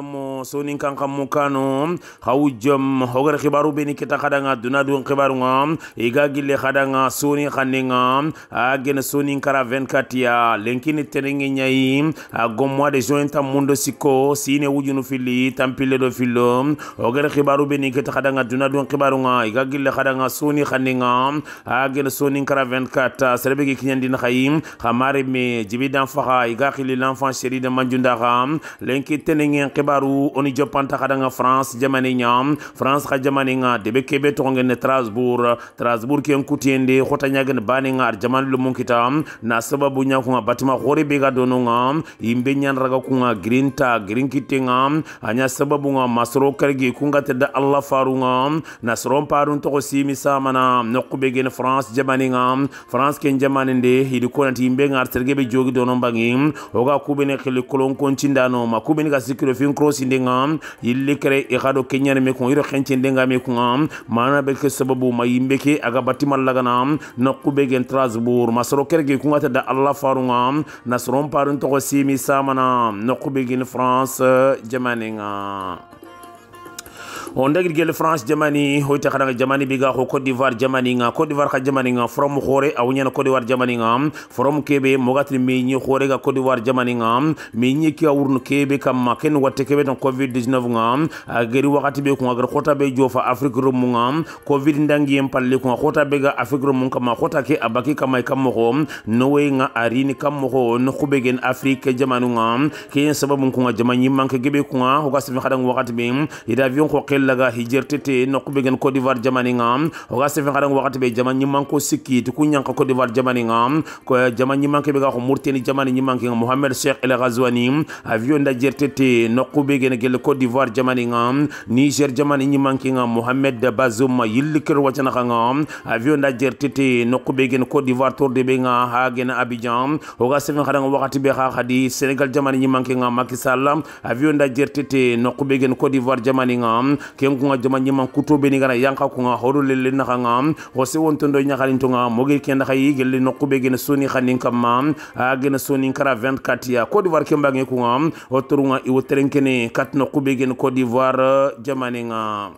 como soni kan kam mukano jom hogar khibaru beni kita khadanga dunadun khibaru nga iga gille khadanga soni khanenga agene soni kara 24 ya lenkini nyai agomwa de jointa mundo siko sine wujunu fili tampile do filo hogar khibaru beni kita khadanga dunadun khibaru nga iga gille khadanga soni khanenga agene soni kara 24 serbegi kinyandi khayim khamare me jibidan faha iga khili l'enfant chéri de manjunda ram lenki teningi khibaru oni jopanta kadanga france jamani nyam france ka jamani nga debe kebe tonge ne strasbourg strasbourg ken kutiende khota nyagen bani nga jaman lu munkita na sababu nya kunga batima khore be ga dono nga imbe nyan raga kunga green ta green kitenga anya sababu nga masro karge kunga tedda allah faru nga nasron parun to simi samana nokube gen france jamani nga france ken jamani nde hidi konati imbe nga sergebe jogi dono bangi hoga kubene khili kolon koncindano makubene ga sikiro fin cross inde Ngam yilli kere ikado kenyani me kun iro kenchende nga me kun mana belke sababu mayimbe ke aga batimal lagana na kubegen Strasbourg masoro kerge kun ata da Allah farunga nasron parun to simi samana na kubegen France jamaninga on dagir gel france jamani hoyta xana jamani biga ko cote d'ivoire jamani nga cote d'ivoire xa jamani nga from khore aw nyana cote d'ivoire jamani nga from kebe mogat mi nyi khore ga cote d'ivoire jamani nga mi nyi ki awurnu kebe kam maken watte kebe tan covid 19 nga agari wakati be ko agar khota be jofa afrique rumu nga covid ndangi em palle ko khota be ga afrique rumu ma khota ke abaki kam kam mo no way nga arini kam mo no gen afrique jamani nga ke sababu ko jamani manke gebe ko nga ho gasmi khadang wakati be ida vion ko ke laga hijerte te nokku be gen Côte d'Ivoire jamani nga o ga sefen xaran waxati be jamani manko sikki tu ku nyanka Côte d'Ivoire jamani nga ko jamani manke be ga ko murteni jamani manke nga Mohamed Cheikh El Ghazouani avion da jerte te nokku be gen gel Côte d'Ivoire jamani nga Niger jamani manke nga Mohamed Bazoum yillikir wacana nga avion da jerte te nokku be gen Côte d'Ivoire tour de benga ha gen Abidjan o ga sefen xaran wakati be ha khadi Sénégal jamani manke nga Macky Sall avion da jerte te nokku be gen Côte d'Ivoire jamani nga ken kunga jama ɲeman kuto beni gana yanka kunga horo lele naxa ga wo se wontondo ɲaxarintonga moge ke naxa yi gelle noqube gene soni xanin kamma a gene sonin kara 24 ya cote d'ivoire ken bange kunga wo nga iwo terenkene kat noqube gene cote d'ivoire jamanenga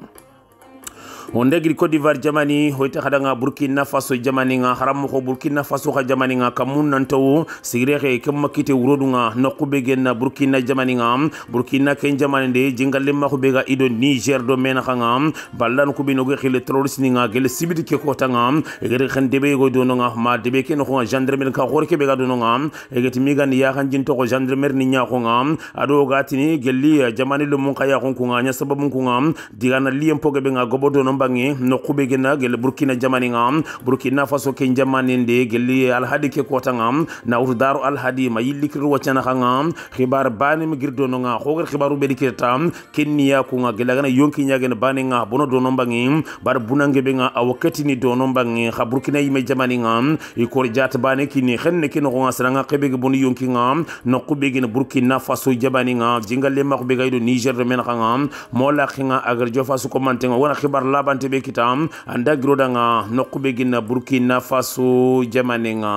onde giri cote d'ivoire jamani hoyta hada nga burkina faso jamani nga haram ko burkina faso xa jamani nga mun nan taw sigire ke kemma kite wurodu nga nokube gen burkina jamani nga burkina ken jamani de jingalle ma hubega ido niger do mena nga ballan kubi no gele terrorist ni nga gele sibidi ke kota nga gere khan debe go do ma debe ke no nga gendarme ka khore ke bega do egeti migan ya khan jin toxo ko ni nya ko nga ado gatini gelli jamani eh, lu mun kaya ko nga nya sababun ko digana liyem poga be nga gobodo no bangi no kube gena gel burkina jamani ngam burkina faso ken jamani nde gel al hadi ke kota ngam na urdaru al hadi ma yillikir wacana ngam khibar bani mi girdo no nga khogar khibaru be diketa niya ku nga gel gana yonki nya gena bani nga bono do no bangi bar bunange be nga awakati ni do no bangi kha burkina yime jamani ngam i kor jata bani kini khenne ki no nga sanga kebe ge bonu yonki ngam no kube gena burkina faso jamani nga jingal le ko be niger men khangam mola khinga agar jofa su ko mantenga wona khibar la labante be kita anda groda nga nokube gina burkina faso jamane nga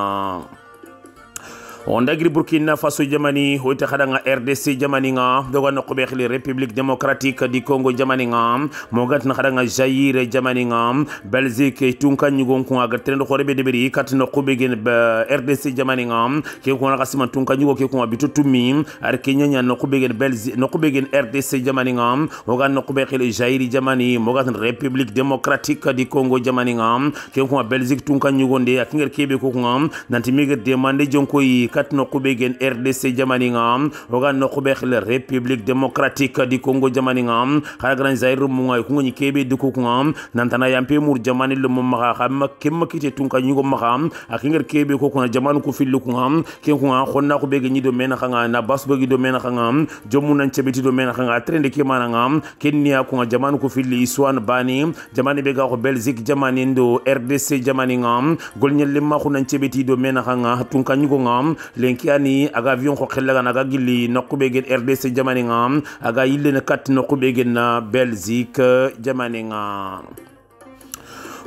on dagiri burkina faso jamani hoyta haɗa rdc jamani ga doga nokkoɓe hili république démocratique di congo jamani ga mogantina haɗa jair jamani belgique tun kanñugon kun aga terendo horeɓe deɓeri kat nokkuɓe gen rdc jamani ga ke kuna kasiman tunka kanñugo ke kuna bitu tummi ar keñaña no gen belgi nokkuɓe gen rdc jamani ga no nokkuɓe jair jamani mogatin république démocratique di congo jamani ga ke kuna belgique tun kanñugonde akinger keɓe ko kuga nanti migir demande jonkoyi kat nokkube gen rdc jamaninga oga nokkube xile république démocratique du congo jamaninga xaya gran zair munga kungo ñi kebe di kukunga nantana yampe mur jamani le mum maxa xa ma kemma kite tunka ñugo maxa a kinger kebe ko kuna jamanu ku fillu kunga ken kunga xonna xube ge ñi do mena xanga na bas bagi do mena xanga jomu nan cebeti do mena xanga trende ke mananga ken niya kunga jamanu ku filli iswan bani jamani be ga ko belgique jamani ndo rdc jamani nga golñel limma xunan cebeti do mena xanga tunka ñugo nga lenkiyani aga avion ko xellagana aga gilli nokkube gen rdc jamane nga aga yillene katti nokkube gen na belgique jamane nga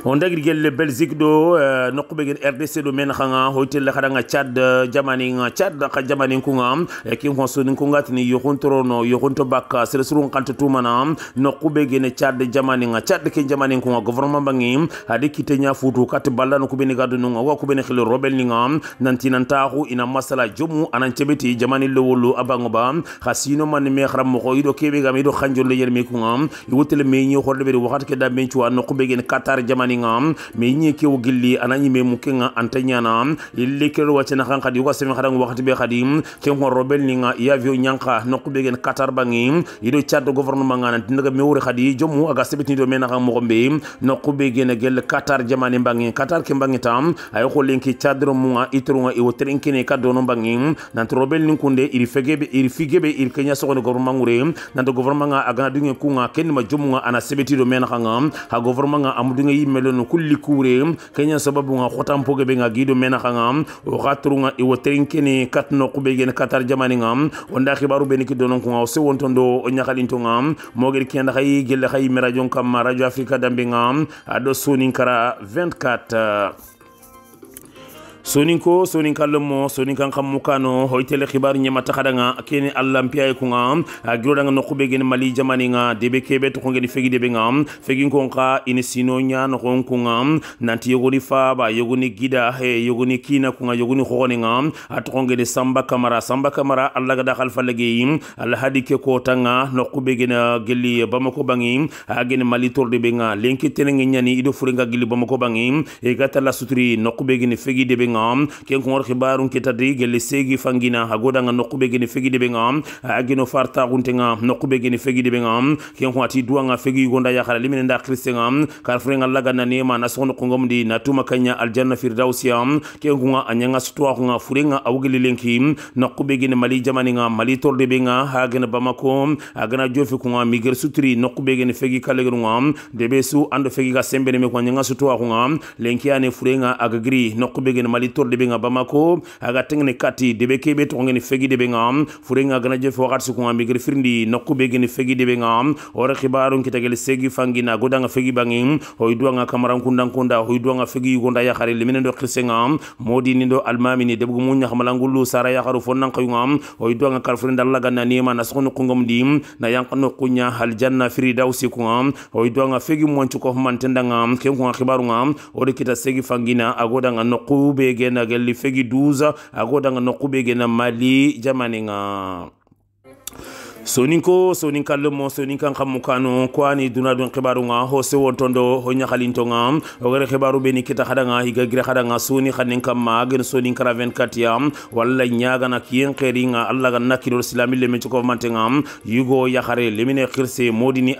on dagir gelle belgique do eh, nokube gen rdc do men khanga hotel la khadanga chad eh, jamani nga chad ka jamani kunga eh, kin kon so kunga tini yohon torono yohon to bakka sere surun kanto tumana nokube gen chad jamani nga chad ken jamani kunga gouvernement bangi hadi kite nya futu kat balla nokube ni gadu nunga wa kube ni khil robel ni nga nanti nantahu ina masala jomu anan chebeti jamani lowolo abango ba khasino man me khram mo ido kebe gamido khanjol le yelmi kunga iwotel me nyi khorde be wakati ke da men chuwa nokube gen qatar jamani maniga meñi kewo gilli anañime mukenga anta ñana illi kero waccena kan kadi yuka seme hadan wakati be kadi ken robel ninga iya vio ñanka nokkuɓe gen qatar bangi ido caddo gouvernement ga nanti ndaga kadi jomu aga sebetinido mena kan mogonɓe nokkuɓe gene gelle qatar jamani bangi qatar ke bangi tam ayo ko lenki cadro munga nga iwo terenkene dono bangi nanti robel nin kunde iri fegebe iri figebe iri kenya sogone gouvernement ngure nanto gouvernement ga aga dunge kunga kenima jomunga ana sebetido mena kanga ha gouvernement ga amudunge yimme melenu kulli kure kenya sababu nga khotam poge be nga gido mena khanga o khatru nga iwo trinkeni no kube gen katar jamani nga onda khibaru be niki donon ko o se wontondo o nyakhalinto nga mogel kenda khayi gelle khayi merajon kam radio africa dambe nga ado sonin kara 24 soninko sonin kallomo sonin kan kammu kano hoytele khibar nyama takhadanga kene allah mpiya kunga agrodanga no khube gen mali jamani nga debe kebe to ngeni fegi debe nga fegi ko nga sino nya no kon kunga nanti yogoni fa ba yogoni gida he yogoni kina kunga yogoni khone nga at ko samba kamara samba kamara allah ga dakhal falage allah hadi ke ko tanga no khube gen gelli bamako bangi agen mali tor debe nga lenki tenenge nyani ido furenga gelli bamako bangi e gata la sutri no khube gen fegi debe nga benga ken ngor khibarun kitati gelle segi fangina hagoda nga nokube gene fegide a gino farta gunte nga nokube gene fegide benga ken ko ati duanga fegi gonda ya khala limine nda fure nga laga na ma na sono kongom di na tuma kanya aljanna firdausiya ken ko anya nga sutwa nga fure nga awgele lenki nokube gene mali jamani nga mali torde be nga ha hagena bamako agana jofi ko kunga miger sutri nokube gene fegi kalegrunga debe debesu ando fegi ga sembe sembene me nga sutwa nga lenki ane fure nga agagri nokube gene mali mali tor de benga bamako aga tengene kati de be kebe to ngene fegi de benga furenga gana je fo wakati ko ngambi gir firndi nokku be gene fegi de benga ora khibarun kitagel segi fangina godanga fegi bangin hoy duanga kamaran kundan kunda hoy duanga fegi gonda ya khare limine do khirsenga modi ni do almami ni debu munya khamalangulu sara ya kharu fonnan qayunga hoy duanga kalfurinda laga na nima na sokon kungom dim na yankano kunya hal janna firdausi kunga hoy duanga fegi monchu ko mantendanga ken kunga khibarunga ora kita segi fangina agodanga nokku be gena gelli fegi 12 ago danga nokube gena mali jamaninga soninko sonin lemo sonin kan kammu kano duna don kibaru nga ho se wontondo ho nyakalinto nga o gere kibaru beni kita hada nga higa gira hada nga soni khanin kam ma gen sonin 24 ya walla nyaga na kiyen kheri nga alla ga nakiro islami le men mantenga yugo ya khare lemine khirse modini